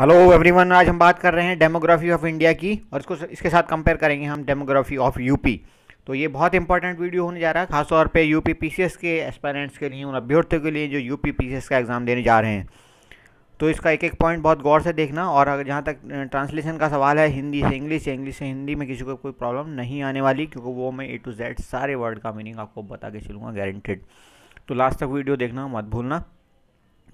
hello everyone आज हम बात कर रहे हैं डेमोग्राफी ऑफ इंडिया की और इसको इसके साथ कंपेयर करेंगे हम डेमोग्राफी ऑफ यूपी तो ये बहुत इंपॉर्टेंट वीडियो होने जा रहा है खासतौर पे यूपी पीसीएस के एस्पायरेंट्स के लिए उन अभ्यर्थियों के लिए जो यूपी पीसीएस का एग्ज़ाम देने जा रहे हैं तो इसका एक एक पॉइंट बहुत गौर से देखना और अगर जहाँ तक ट्रांसलेशन का सवाल है हिंदी से इंग्लिश या इंग्लिश से हिंदी में किसी को कोई प्रॉब्लम नहीं आने वाली क्योंकि वो मैं ए टू जेड सारे वर्ड का मीनिंग आपको बता के चलूँगा गारंटेड तो लास्ट तक वीडियो देखना मत भूलना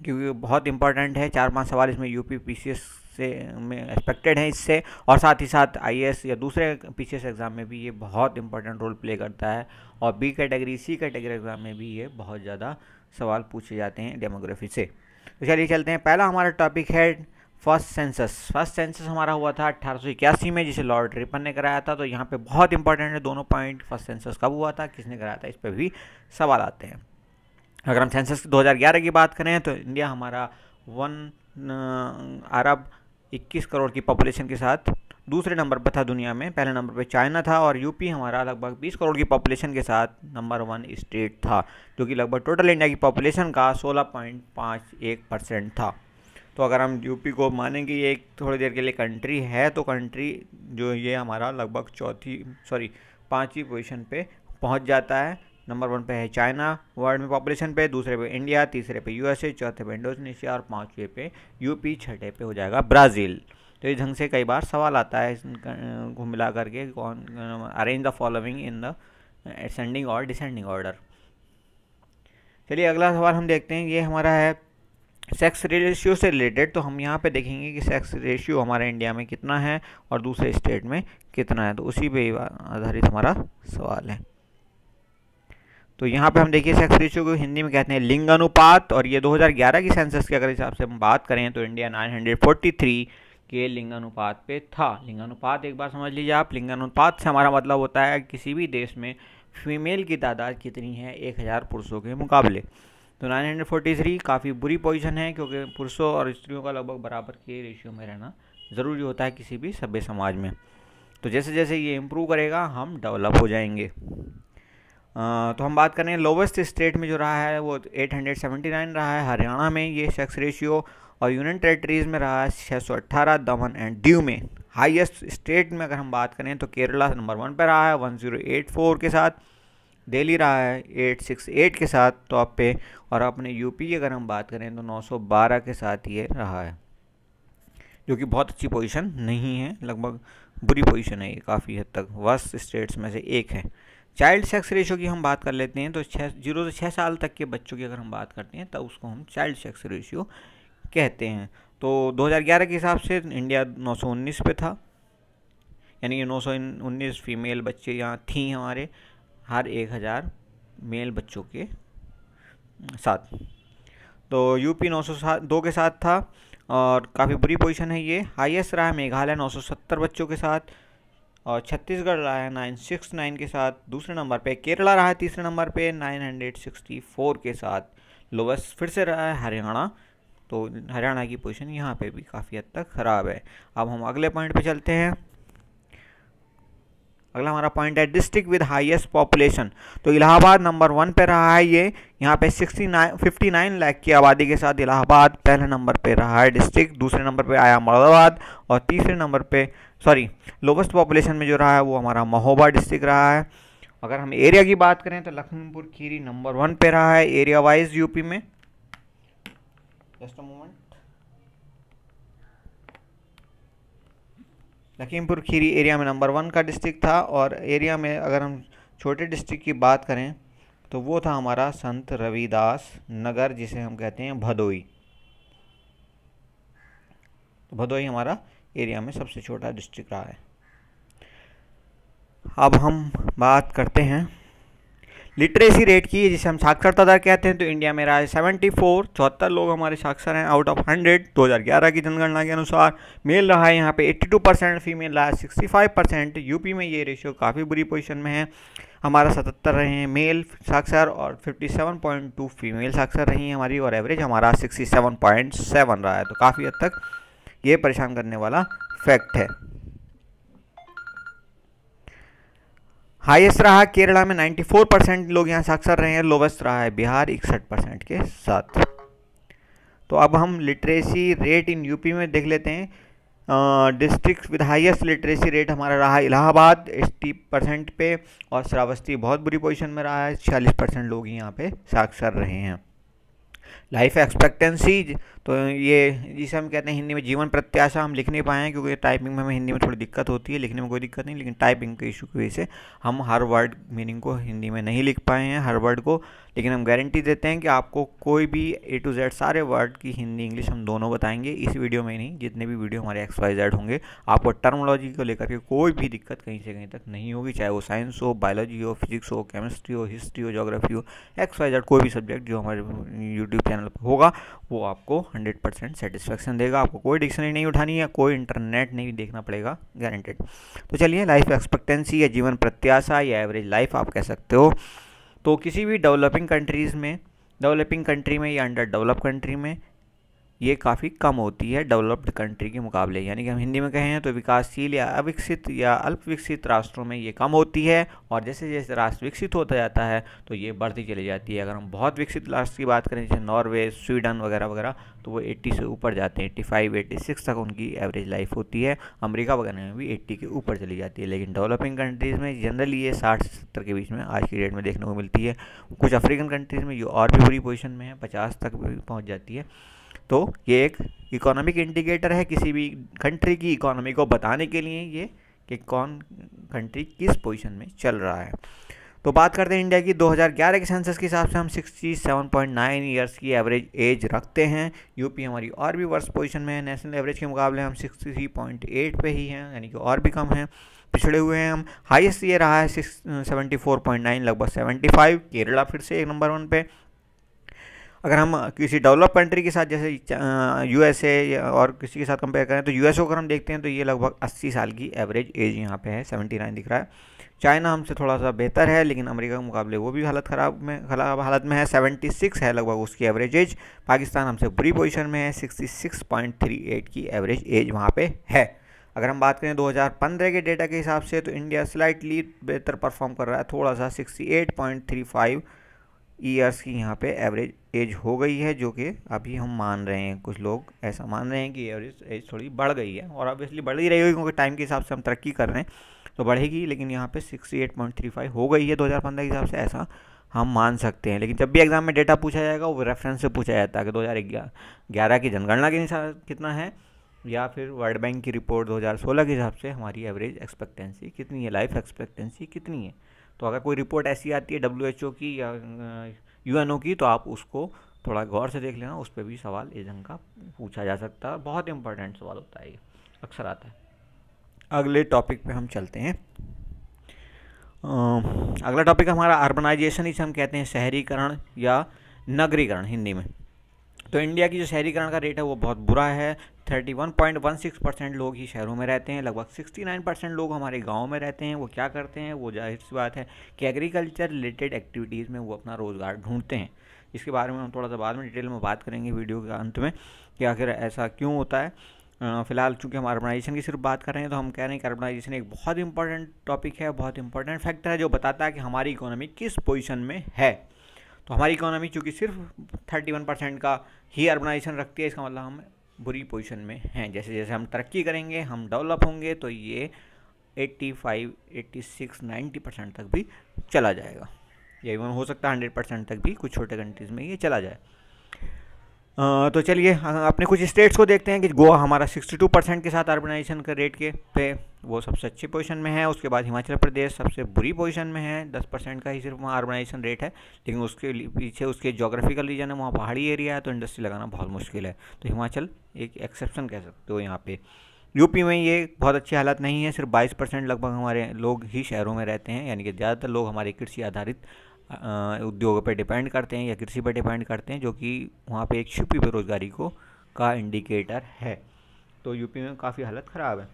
क्योंकि बहुत इंपॉर्टेंट है चार पांच सवाल इसमें यूपी पीसीएस से में एक्सपेक्टेड हैं इससे और साथ ही साथ आईएएस या दूसरे पीसीएस एग्ज़ाम में भी ये बहुत इंपॉर्टेंट रोल प्ले करता है और B category C category exam में भी ये बहुत ज़्यादा सवाल पूछे जाते हैं डेमोग्राफी से तो चलिए चलते हैं पहला हमारा टॉपिक है फर्स्ट सेंसस फर्स्ट सेंसस हमारा हुआ था अट्ठारह में जिसे लॉर्ड रिपन ने कराया था तो यहाँ पे बहुत इंपॉर्टेंट है दोनों पॉइंट फर्स्ट सेंसस कब हुआ था किसने कराया था इस पर भी सवाल आते हैं अगर हम सेंसस 2011 की बात करें तो इंडिया हमारा वन अरब 21 करोड़ की पॉपुलेशन के साथ दूसरे नंबर पर था दुनिया में पहले नंबर पे चाइना था और यूपी हमारा लगभग 20 करोड़ की पॉपुलेशन के साथ नंबर वन स्टेट था जो कि लगभग टोटल इंडिया की पॉपुलेशन का 16.51 परसेंट था तो अगर हम यूपी को मानेंगे ये एक थोड़ी देर के लिए कंट्री है तो कंट्री जो ये हमारा लगभग चौथी सॉरी पाँचवीं पोजिशन पर पहुँच जाता है नंबर वन पे है चाइना वर्ल्ड में पॉपुलेशन पे दूसरे पे इंडिया तीसरे पे यूएसए चौथे पे इंडोनेशिया और पाँचवें पे यूपी छठे पे हो जाएगा ब्राज़ील तो इस ढंग से कई बार सवाल आता है घूम मिला करके कौन arrange the following in the ascending और डिसेंडिंग ऑर्डर चलिए अगला सवाल हम देखते हैं ये हमारा है सेक्स रेशियो से रिलेटेड तो हम यहाँ पे देखेंगे कि सेक्स रेशियो हमारे इंडिया में कितना है और दूसरे स्टेट में कितना है तो उसी पे आधारित हमारा सवाल है तो यहाँ पे हम देखिए सेक्स रेशियो को हिंदी में कहते हैं लिंग अनुपात और ये 2011 की सेंसस के अगर हिसाब से हम बात करें तो इंडिया 943 के लिंग अनुपात पे था लिंगानुपात एक बार समझ लीजिए आप लिंगानुपात से हमारा मतलब होता है किसी भी देश में फीमेल की तादाद कितनी है एक हज़ार पुरुषों के मुकाबले तो नाइन काफ़ी बुरी पोजिशन है क्योंकि पुरुषों और स्त्रियों का लगभग बराबर के रेशियो में रहना ज़रूरी होता है किसी भी सभ्य समाज में तो जैसे जैसे ये इम्प्रूव करेगा हम डेवलप हो जाएंगे तो हम बात करें लोवेस्ट स्टेट में जो रहा है वो 879 रहा है हरियाणा में ये सेक्स रेशियो और यूनियन टेरेटरीज़ में रहा है 618 दमन एंड दीव में हाईएस्ट स्टेट में अगर हम बात करें तो केरला नंबर वन पर रहा है 1084 के साथ दिल्ली रहा है 868 के साथ टॉप तो पे और अपने यूपी की अगर हम बात करें तो 912 के साथ ये रहा है जो कि बहुत अच्छी पोजिशन नहीं है लगभग बुरी पोजिशन है ये काफ़ी हद तक वर्स्ट स्टेट्स में से एक है चाइल्ड सेक्स रेशो की हम बात कर लेते हैं तो छः जीरो से छः साल तक के बच्चों की अगर हम बात करते हैं तो उसको हम चाइल्ड सेक्स रेशियो कहते हैं तो 2011 के हिसाब से इंडिया 919 पे था यानी कि 919 फीमेल बच्चे यहाँ थी हमारे हर 1000 मेल बच्चों के साथ तो यूपी 907 दो के साथ था और काफ़ी बुरी पोजीशन है ये हाईएस्ट रहा मेघालय 970 बच्चों के साथ और छत्तीसगढ़ रहा है नाइन सिक्स नाइन के साथ दूसरे नंबर पे केरला रहा है तीसरे नंबर पे नाइन हंड्रेड सिक्सटी फोर के साथ लोवेस्ट फिर से रहा है हरियाणा तो हरियाणा की पोजीशन यहाँ पे भी काफ़ी हद तक ख़राब है अब हम अगले पॉइंट पे चलते हैं अगला हमारा पॉइंट है डिस्ट्रिक्ट विद हाईएस्ट पॉपुलेशन तो इलाहाबाद नंबर वन पे रहा है ये यहाँ पे 69 59 लाख की आबादी के साथ इलाहाबाद पहले नंबर पे रहा है डिस्ट्रिक्ट दूसरे नंबर पे आया मुरादाबाद और तीसरे नंबर पे सॉरी लोवेस्ट पॉपुलेशन में जो रहा है वो हमारा महोबा डिस्ट्रिक्ट रहा है अगर हम एरिया की बात करें तो लखनपुर खीरी नंबर वन पे रहा है एरिया वाइज यूपी में just a moment Lakhimpur Kheri area में नंबर वन का डिस्ट्रिक्ट था और एरिया में अगर हम छोटे डिस्ट्रिक्ट की बात करें तो वो था हमारा संत रविदास नगर जिसे हम कहते हैं भदोई तो भदोई हमारा एरिया में सबसे छोटा डिस्ट्रिक्ट रहा है अब हम बात करते हैं लिटरेसी रेट की जिसे हम साक्षरता दर कहते हैं तो इंडिया में रहा है सेवेंटी फोर चौहत्तर लोग हमारे साक्षर हैं आउट ऑफ हंड्रेड दो हज़ार ग्यारह की जनगणना के अनुसार मेल रहा है यहाँ पे एट्टी टू परसेंट फीमेल रहा है सिक्सटी फाइव परसेंट यूपी में ये रेशियो काफ़ी बुरी पोजिशन में है हमारा सतहत्तर रहे हैं मेल साक्षर और fifty seven point two female साक्षर रही हैं हमारी और एवरेज हमारा सिक्सटी सेवन पॉइंट सेवन रहा है तो काफ़ी हद तक ये परेशान करने वाला फैक्ट है हाईएस्ट रहा केरला में 94 परसेंट लोग यहाँ साक्षर रहे हैं लोवेस्ट रहा है बिहार इकसठ परसेंट के साथ तो अब हम लिटरेसी रेट इन यूपी में देख लेते हैं district with highest literacy rate हमारा रहा इलाहाबाद एट्टी परसेंट पे और श्रावस्ती बहुत बुरी पोजीशन में रहा है छियालीस परसेंट लोग यहाँ पे साक्षर रहे हैं लाइफ एक्सपेक्टेंसी तो ये जिसे हम कहते हैं हिंदी में जीवन प्रत्याशा हम लिख नहीं पाए हैं क्योंकि टाइपिंग में हमें हिंदी में थोड़ी दिक्कत होती है लिखने में कोई दिक्कत नहीं लेकिन टाइपिंग के इशू की वजह से हम हर वर्ड मीनिंग को हिंदी में नहीं लिख पाए हैं हर वर्ड को लेकिन हम गारंटी देते हैं कि आपको कोई भी ए टू जेड सारे वर्ड की हिंदी इंग्लिश हम दोनों बताएंगे इस वीडियो में नहीं जितने भी वीडियो हमारे एक्स वाई जेड होंगे आपको टर्मोलॉजी को लेकर के कोई भी दिक्कत कहीं से कहीं तक नहीं होगी चाहे वो साइंस हो बायोलॉजी हो फिजिक्स हो केमिस्ट्री हो हिस्ट्री हो जोग्राफी हो एक्स वाई जेड कोई भी सब्जेक्ट जो हमारे यूट्यूब चैनल पर होगा वो आपको हंड्रेड परसेंट सेटिस्फेक्शन देगा आपको कोई डिक्शनरी नहीं उठानी है कोई इंटरनेट नहीं देखना पड़ेगा गारंटेड तो चलिए लाइफ एक्सपेक्टेंसी या जीवन प्रत्याशा या एवरेज लाइफ आप कह सकते हो तो किसी भी डेवलपिंग कंट्रीज़ में डेवलपिंग कंट्री में या अंडर डेवलप कंट्री में ये काफ़ी कम होती है डेवलप्ड कंट्री के मुकाबले यानी कि हम हिंदी में कहें तो विकासशील या अविकसित या अल्प विकसित राष्ट्रों में ये कम होती है और जैसे जैसे राष्ट्र विकसित होता जाता है तो ये बढ़ती चली जाती है अगर हम बहुत विकसित राष्ट्र की बात करें जैसे नॉर्वे स्वीडन वगैरह वगैरह तो वो एट्टी से ऊपर जाते हैं एट्टी फाइव एट्टी सिक्स तक उनकी एवरेज लाइफ होती है अमरीका वगैरह में भी एट्टी के ऊपर चली जाती है लेकिन डेवलपिंग कंट्रीज़ में जनरली ये साठ से सत्तर के बीच में आज की डेट में देखने को मिलती है कुछ अफ्रीकन कंट्रीज़ में ये और भी बुरी पोजिशन में है पचास तक भी पहुँच जाती है तो ये एक इकोनॉमिक इंडिकेटर है किसी भी कंट्री की इकोनॉमी को बताने के लिए ये कि कौन कंट्री किस पोजीशन में चल रहा है तो बात करते हैं इंडिया की 2011 के सेंसस के हिसाब से हम 67.9 इयर्स की एवरेज एज रखते हैं यूपी हमारी और भी वर्स्ट पोजीशन में है नेशनल एवरेज के मुकाबले हम 63.8 पे ही हैं यानी कि और भी कम हैं पिछड़े हुए हैं हम हाईएस्ट ये रहा है सिक्स सेवेंटी लगभग सेवेंटी केरला फिर से एक नंबर वन पे अगर हम किसी डेवलप कंट्री के साथ जैसे यूएसए और किसी के साथ कंपेयर करें तो यूएसए अगर हम देखते हैं तो ये लगभग 80 साल की एवरेज एज यहाँ पे है 79 दिख रहा है चाइना हमसे थोड़ा सा बेहतर है लेकिन अमेरिका के मुकाबले वो भी हालत ख़राब में खराब हालत में है 76 है लगभग उसकी एवरेज एज पाकिस्तान हमसे बुरी पोजीशन में है 66.38 की एवरेज एज वहाँ पे है अगर हम बात करें 2015 के डेटा के हिसाब से तो इंडिया स्लाइटली बेहतर परफॉर्म कर रहा है थोड़ा सा 68.35 ईयर्स की यहाँ पे एवरेज एज हो गई है जो कि अभी हम मान रहे हैं कुछ लोग ऐसा मान रहे हैं कि एवरेज एज थोड़ी बढ़ गई है और ऑब्वियसली बढ़ ही रही होगी क्योंकि टाइम के हिसाब से हम तरक्की कर रहे हैं तो बढ़ेगी लेकिन यहाँ पे 68.35 हो गई है 2015 के हिसाब से ऐसा हम मान सकते हैं लेकिन जब भी एग्ज़ाम में डेटा पूछा जाएगा वो रेफरेंस से पूछा जाता है कि दो ग्यारह की जनगणना के हिसाब कितना है या फिर वर्ल्ड बैंक की रिपोर्ट दो के हिसाब से हमारी एवरेज एक्सपेक्टेंसी कितनी है लाइफ एक्सपेक्टेंसी कितनी है तो अगर कोई रिपोर्ट ऐसी आती है डब्ल्यू की या यूएनओ की तो आप उसको थोड़ा गौर से देख लेना उस पर भी सवाल इस ढंग का पूछा जा सकता है बहुत इंपॉर्टेंट सवाल होता है ये अक्सर आता है अगले टॉपिक पे हम चलते हैं अगला टॉपिक हमारा अर्बनाइजेशन इसे हम कहते हैं शहरीकरण या नगरीकरण हिंदी में तो इंडिया की जो शहरीकरण का रेट है वो बहुत बुरा है 31.16 परसेंट लोग ही शहरों में रहते हैं लगभग 69 परसेंट लोग हमारे गांव में रहते हैं वो क्या करते हैं वो जाहिर सी बात है कि एग्रीकल्चर रिलेटेड एक्टिविटीज़ में वो अपना रोज़गार ढूंढते हैं इसके बारे में हम थोड़ा सा बाद में डिटेल में बात करेंगे वीडियो के अंत में कि आखिर ऐसा क्यों होता है फिलहाल चूंकि हम अर्बनाइजेशन की सिर्फ बात कर रहे हैं तो हम कह रहे हैं कि अर्बनाइजेशन एक बहुत इंपॉर्टेंट टॉपिक है बहुत इंपॉर्टेंट फैक्टर है जो बताता है कि हमारी इकोनॉमी किस पोजिशन में है तो हमारी इकोनॉमी चूँकि सिर्फ थर्टी वन परसेंट का ही अर्बनाइजेशन रखती है इसका मतलब हम बुरी पोजीशन में हैं जैसे जैसे हम तरक्की करेंगे हम डेवलप होंगे तो ये 85, 86, 90 परसेंट तक भी चला जाएगा या इवन हो सकता है 100 परसेंट तक भी कुछ छोटे कंट्रीज़ में ये चला जाए तो चलिए अपने कुछ स्टेट्स को देखते हैं कि गोवा हमारा 62 परसेंट के साथ अर्बनाइजेशन के रेट के पे वो सबसे अच्छी पोजीशन में है उसके बाद हिमाचल प्रदेश सबसे बुरी पोजीशन में है 10 परसेंट का ही सिर्फ वहाँ अर्बनाइजेशन रेट है लेकिन उसके पीछे उसके जोग्राफिकल रीजन है वहाँ पहाड़ी एरिया है तो इंडस्ट्री लगाना बहुत मुश्किल है तो हिमाचल एक एक्सेप्शन कह सकते हो यहाँ पर यूपी में ये बहुत अच्छी हालत नहीं है सिर्फ बाईस लगभग हमारे लोग ही शहरों में रहते हैं यानी कि ज़्यादातर लोग हमारे कृषि आधारित उद्योग पर डिपेंड करते हैं या कृषि पर डिपेंड करते हैं जो कि वहाँ पे एक छुपी बेरोज़गारी को का इंडिकेटर है तो यूपी में काफ़ी हालत ख़राब है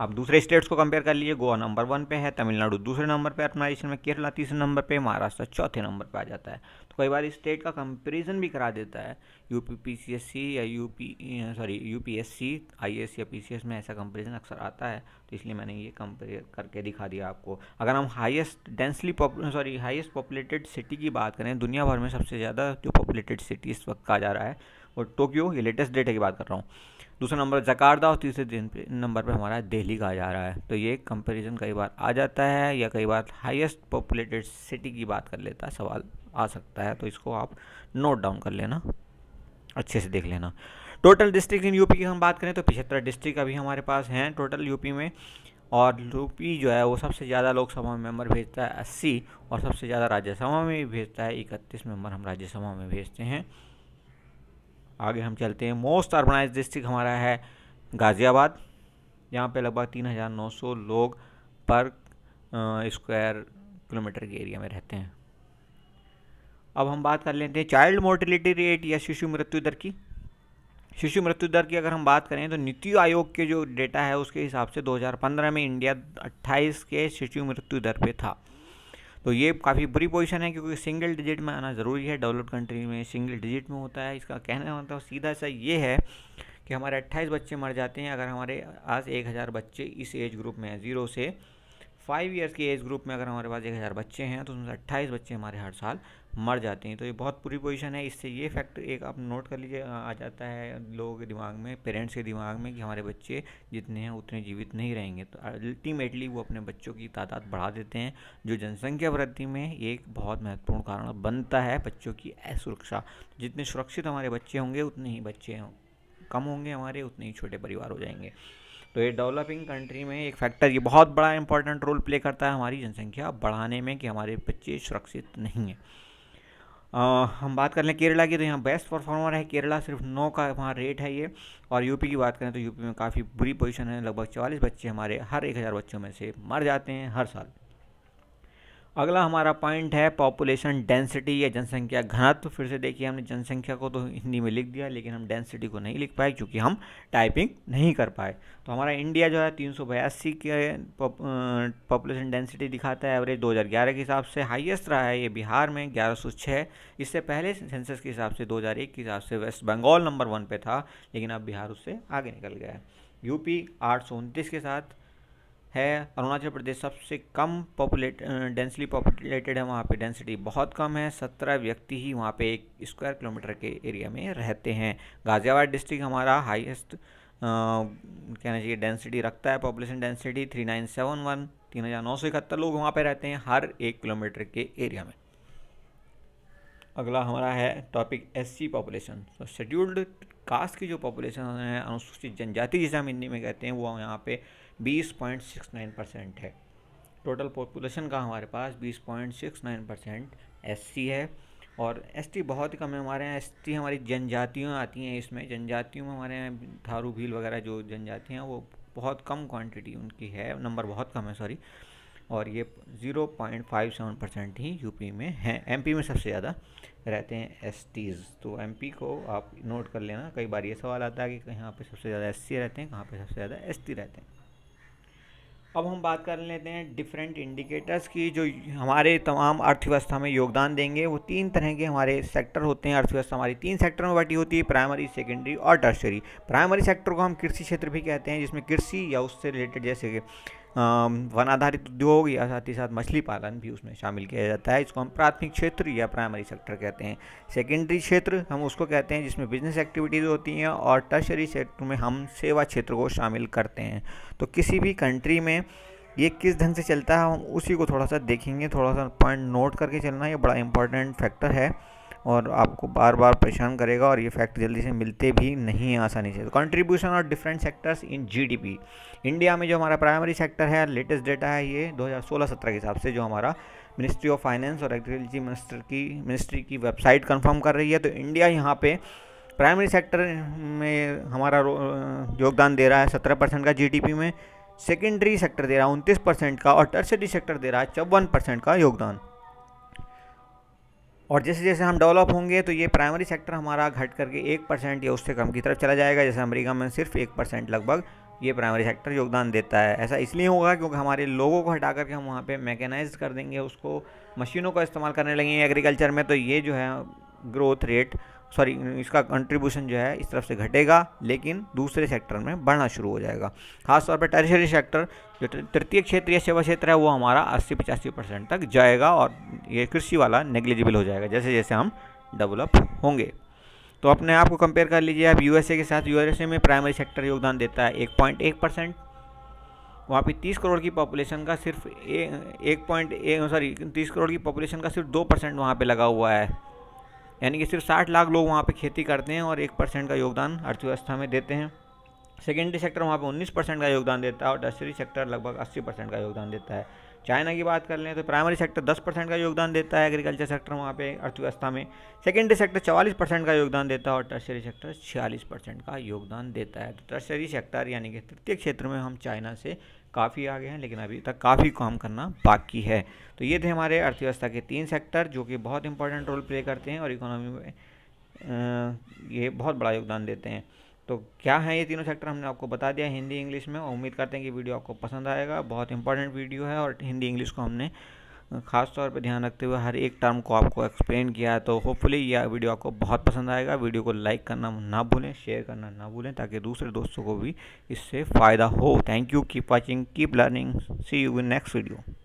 आप दूसरे स्टेट्स को कंपेयर कर लीजिए गोवा नंबर वन पे है तमिलनाडु दूसरे नंबर पे अर्थनाइजेशन में केरला तीसरे नंबर पे महाराष्ट्र चौथे नंबर पे आ जाता है तो कई बार स्टेट का कंपैरिजन भी करा देता है U P P C S C या U P sorry U P S C I S या पी सी एस में ऐसा कंपैरिजन अक्सर आता है तो इसलिए मैंने ये कंपेयर करके दिखा दिया आपको अगर हम highest densely sorry highest populated city की बात करें दुनिया भर में सबसे ज़्यादा जो पॉपुलेटेड सिटी इस वक्त कहा जा रहा है वो टोक्यो ये लेटेस्ट डेटा की बात कर रहा हूँ दूसरा नंबर जकार्दा और तीसरे दिन पे नंबर पे हमारा दिल्ली कहा जा रहा है तो ये कंपैरिजन कई बार आ जाता है या कई बार हाईएस्ट पॉपुलेटेड सिटी की बात कर लेता है सवाल आ सकता है तो इसको आप नोट डाउन कर लेना अच्छे से देख लेना टोटल डिस्ट्रिक्ट इन यूपी की हम बात करें तो पिछहत्तर डिस्ट्रिक्ट अभी हमारे पास हैं टोटल यूपी में और यूपी जो है वो सबसे ज़्यादा लोकसभा में मेंबर भेजता है अस्सी और सबसे ज़्यादा राज्यसभा में भी भेजता है इकतीस मेंबर हम राज्यसभा में भेजते हैं आगे हम चलते हैं मोस्ट अर्बनाइज डिस्ट्रिक्ट हमारा है गाज़ियाबाद यहाँ पे लगभग तीन हज़ार नौ सौ लोग पर स्क्वायर किलोमीटर के एरिया में रहते हैं अब हम बात कर लेते हैं चाइल्ड मोर्टिलिटी रेट या शिशु मृत्यु दर की शिशु मृत्यु दर की अगर हम बात करें तो नीति आयोग के जो डेटा है उसके हिसाब से 2015 में इंडिया 28 के शिशु मृत्यु दर पे था तो ये काफ़ी बुरी पोजीशन है क्योंकि सिंगल डिजिट में आना ज़रूरी है डेवलप्ड कंट्री में सिंगल डिजिट में होता है इसका कहना मतलब सीधा सा ये है कि हमारे अट्ठाईस बच्चे मर जाते हैं अगर हमारे आज एक हज़ार बच्चे इस एज ग्रुप में हैं ज़ीरो से फाइव ईयर्स के एज ग्रुप में अगर हमारे पास एक हज़ार बच्चे हैं तो उसमें से अट्ठाईस बच्चे हमारे हर साल मर जाते हैं तो ये बहुत बुरी पोजीशन है इससे ये फैक्ट एक आप नोट कर लीजिए आ जाता है लोगों के दिमाग में पेरेंट्स के दिमाग में कि हमारे बच्चे जितने हैं उतने जीवित नहीं रहेंगे तो अल्टीमेटली वो अपने बच्चों की तादाद बढ़ा देते हैं जो जनसंख्या वृद्धि में एक बहुत महत्वपूर्ण कारण बनता है बच्चों की असुरक्षा जितने सुरक्षित हमारे बच्चे होंगे उतने ही बच्चे कम होंगे हमारे उतने ही छोटे परिवार हो जाएंगे तो ये डेवलपिंग कंट्री में एक फैक्टर ये बहुत बड़ा इंपॉर्टेंट रोल प्ले करता है हमारी जनसंख्या बढ़ाने में कि हमारे बच्चे सुरक्षित नहीं हैं हम बात कर लें केरला की तो यहाँ बेस्ट परफॉर्मर है केरला सिर्फ नौ का वहाँ रेट है ये और यूपी की बात करें तो यूपी में काफ़ी बुरी पोजिशन है लगभग चवालीस बच्चे हमारे हर एक हज़ार बच्चों में से मर जाते हैं हर साल अगला हमारा पॉइंट है पॉपुलेशन डेंसिटी या जनसंख्या घनत्व फिर से देखिए हमने जनसंख्या को तो हिंदी में लिख दिया लेकिन हम डेंसिटी को नहीं लिख पाए क्योंकि हम टाइपिंग नहीं कर पाए तो हमारा इंडिया जो है तीन सौ बयासी के पॉपुलेशन डेंसिटी दिखाता है एवरेज 2011 के हिसाब से हाईएस्ट रहा है ये बिहार में ग्यारह सौ छः इससे पहले सेंसस के हिसाब से दो के हिसाब से वेस्ट बंगाल नंबर वन पर था लेकिन अब बिहार उससे आगे निकल गया है यूपी आठ के साथ है अरुणाचल प्रदेश सबसे कम पॉपुलेट डेंसली पॉपुलेटेड है वहाँ पे डेंसिटी बहुत कम है सत्रह व्यक्ति ही वहाँ पे एक स्क्वायर किलोमीटर के एरिया में रहते हैं गाज़ियाबाद डिस्ट्रिक्ट हमारा हाईएस्ट कहना चाहिए डेंसिटी रखता है population density three nine seven one तीन हज़ार नौ सौ इकहत्तर लोग वहाँ पर रहते हैं हर एक किलोमीटर के एरिया में अगला हमारा है टॉपिक एससी पॉपुलेशन तो शेड्यूल्ड कास्ट की जो पॉपुलेशन है अनुसूचित जनजाति जिसे हम हिंदी में कहते हैं वो यहाँ पे 20.69 परसेंट है टोटल पॉपुलेशन का हमारे पास 20.69 परसेंट एस है और एस बहुत ही कम है हमारे यहाँ एस हमारी जनजातियों आती हैं इसमें जनजातियों में हमारे यहाँ थारू भील वगैरह जो जनजातियाँ हैं वो बहुत कम क्वांटिटी उनकी है नंबर बहुत कम है सॉरी और ये 0.57 परसेंट ही यूपी में हैं एमपी में सबसे ज़्यादा रहते हैं एसटीज़ तो एमपी को आप नोट कर लेना कई बार ये सवाल आता है कि यहाँ पे सबसे ज़्यादा एससी रहते हैं कहाँ पे सबसे ज़्यादा एसटी रहते हैं अब हम बात कर लेते हैं डिफरेंट इंडिकेटर्स की जो हमारे तमाम अर्थव्यवस्था में योगदान देंगे वो तीन तरह के हमारे सेक्टर होते हैं अर्थव्यवस्था हमारी तीन सेक्टर में बटी होती है प्राइमरी सेकेंडरी और टर्सरी प्राइमरी सेक्टर को हम कृषि क्षेत्र भी कहते हैं जिसमें कृषि या उससे रिलेटेड जैसे कि वन आधारित उद्योग या साथ ही साथ मछली पालन भी उसमें शामिल किया जाता है इसको हम प्राथमिक क्षेत्र या प्राइमरी सेक्टर कहते हैं सेकेंडरी क्षेत्र हम उसको कहते हैं जिसमें बिजनेस एक्टिविटीज़ होती हैं और टर्शरी सेक्टर में हम सेवा क्षेत्र को शामिल करते हैं तो किसी भी कंट्री में ये किस ढंग से चलता है हम उसी को थोड़ा सा देखेंगे थोड़ा सा पॉइंट नोट करके चलना ये बड़ा इंपॉर्टेंट फैक्टर है और आपको बार बार परेशान करेगा और ये फैक्ट जल्दी से मिलते भी नहीं हैं आसानी से contribution of different sectors in GDP India में जो हमारा प्राइमरी सेक्टर है लेटेस्ट डेटा है ये 2016-17 के हिसाब से जो हमारा मिनिस्ट्री ऑफ फाइनेंस और एग्रीकल्चर मिनिस्टर की मिनिस्ट्री की वेबसाइट कन्फर्म कर रही है तो इंडिया यहाँ पर प्राइमरी सेक्टर में हमारा योगदान दे रहा है सत्रह परसेंट का जीडीपी में सेकेंडरी सेक्टर दे रहा है उनतीस परसेंट का और टर्सरी सेक्टर दे रहा है चौवन परसेंट का योगदान और जैसे जैसे हम डेवलप होंगे तो ये प्राइमरी सेक्टर हमारा घट करके एक परसेंट या उससे कम की तरफ चला जाएगा जैसे अमेरिका में सिर्फ एक परसेंट लगभग ये प्राइमरी सेक्टर योगदान देता है ऐसा इसलिए होगा क्योंकि हमारे लोगों को हटा करके हम वहाँ पर मैकेनाइज कर देंगे उसको मशीनों का इस्तेमाल करने लगेंगे एग्रीकल्चर में तो ये जो है ग्रोथ रेट सॉरी इसका कंट्रीब्यूशन जो है इस तरफ से घटेगा लेकिन दूसरे सेक्टर में बढ़ना शुरू हो जाएगा खासतौर पर टेरिशरी सेक्टर जो तृतीय क्षेत्र या सेवा क्षेत्र है वो हमारा अस्सी पचासी परसेंट तक जाएगा और ये कृषि वाला नेग्लिजिबल हो जाएगा जैसे जैसे हम डेवलप होंगे तो अपने आप को कंपेयर कर लीजिए आप यूएसए के साथ यूएसए में प्राइमरी सेक्टर योगदान देता है एक पॉइंट एक परसेंट वहाँ पे तीस करोड़ की पॉपुलेशन का सिर्फ ए, एक पॉइंट सॉरी तीस करोड़ की पॉपुलेशन का सिर्फ दो परसेंट वहाँ पर लगा हुआ है यानी कि सिर्फ साठ लाख लोग वहाँ पर खेती करते हैं और एक परसेंट का योगदान अर्थव्यवस्था में देते हैं सेकेंडरी सेक्टर वहाँ पर उन्नीस परसेंट का योगदान देता है और टर्सरी सेक्टर लगभग अस्सी परसेंट का योगदान देता है चाइना की बात कर लें तो प्राइमरी सेक्टर 10 परसेंट का योगदान देता है एग्रीकल्चर सेक्टर वहाँ पे अर्थव्यवस्था में सेकेंडरी सेक्टर 44 परसेंट का योगदान देता है और टर्सरी सेक्टर 46 परसेंट का योगदान देता है तो टर्सरी सेक्टर यानी कि तृतीय क्षेत्र में हम चाइना से काफ़ी आगे हैं लेकिन अभी तक काफ़ी काम करना बाकी है तो ये थे हमारे अर्थव्यवस्था के तीन सेक्टर जो कि बहुत इंपॉर्टेंट रोल प्ले करते हैं और इकोनॉमी में ये बहुत बड़ा योगदान देते हैं तो क्या है ये तीनों सेक्टर हमने आपको बता दिया हिंदी इंग्लिश में और उम्मीद करते हैं कि वीडियो आपको पसंद आएगा बहुत इंपॉर्टेंट वीडियो है और हिंदी इंग्लिश को हमने खास तौर पर ध्यान रखते हुए हर एक टर्म को आपको एक्सप्लेन किया है तो होपफुली यह वीडियो आपको बहुत पसंद आएगा वीडियो को लाइक करना ना भूलें शेयर करना ना भूलें ताकि दूसरे दोस्तों को भी इससे फ़ायदा हो thank you keep watching keep learning see you in next video